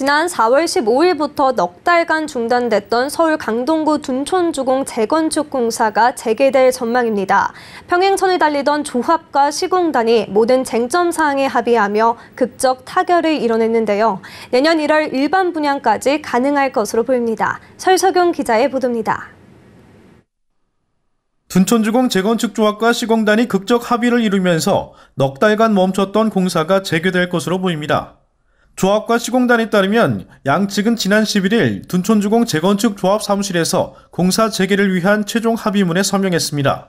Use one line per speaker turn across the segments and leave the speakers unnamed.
지난 4월 15일부터 넉 달간 중단됐던 서울 강동구 둔촌주공 재건축 공사가 재개될 전망입니다. 평행선을 달리던 조합과 시공단이 모든 쟁점 사항에 합의하며 극적 타결을 이뤄냈는데요. 내년 1월 일반 분양까지 가능할 것으로 보입니다. 설석용 기자의 보도입니다.
둔촌주공 재건축 조합과 시공단이 극적 합의를 이루면서 넉 달간 멈췄던 공사가 재개될 것으로 보입니다. 조합과 시공단에 따르면 양측은 지난 11일 둔촌주공 재건축 조합 사무실에서 공사 재개를 위한 최종 합의문에 서명했습니다.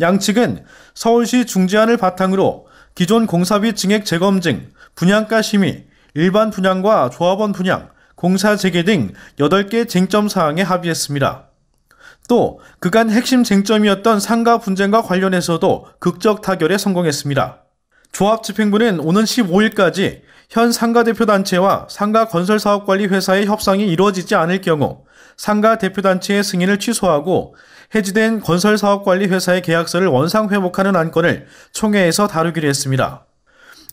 양측은 서울시 중재안을 바탕으로 기존 공사비 증액 재검증, 분양가 심의, 일반 분양과 조합원 분양, 공사 재개 등 8개 쟁점 사항에 합의했습니다. 또 그간 핵심 쟁점이었던 상가 분쟁과 관련해서도 극적 타결에 성공했습니다. 조합 집행부는 오는 15일까지 현 상가 대표단체와 상가 건설사업관리 회사의 협상이 이루어지지 않을 경우 상가 대표단체의 승인을 취소하고 해지된 건설사업관리 회사의 계약서를 원상 회복하는 안건을 총회에서 다루기로 했습니다.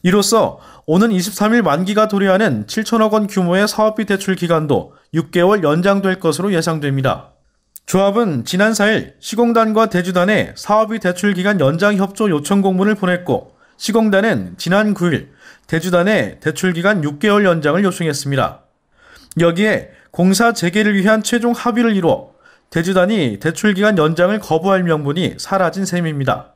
이로써 오는 23일 만기가 도래하는 7천억 원 규모의 사업비 대출 기간도 6개월 연장될 것으로 예상됩니다. 조합은 지난 4일 시공단과 대주단에 사업비 대출 기간 연장 협조 요청 공문을 보냈고 시공단은 지난 9일 대주단에 대출기간 6개월 연장을 요청했습니다. 여기에 공사 재개를 위한 최종 합의를 이루어 대주단이 대출기간 연장을 거부할 명분이 사라진 셈입니다.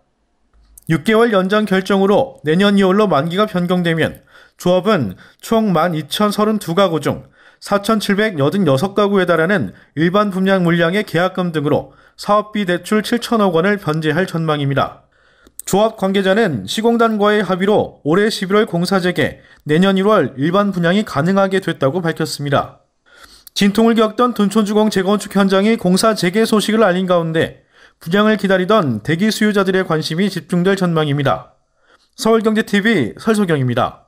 6개월 연장 결정으로 내년 2월로 만기가 변경되면 조합은 총 12,032가구 중 4,786가구에 달하는 일반 분양 물량의 계약금 등으로 사업비 대출 7천억 원을 변제할 전망입니다. 조합 관계자는 시공단과의 합의로 올해 11월 공사 재개, 내년 1월 일반 분양이 가능하게 됐다고 밝혔습니다. 진통을 겪던 둔촌주공 재건축 현장이 공사 재개 소식을 알린 가운데 분양을 기다리던 대기 수요자들의 관심이 집중될 전망입니다. 서울경제TV 설소경입니다.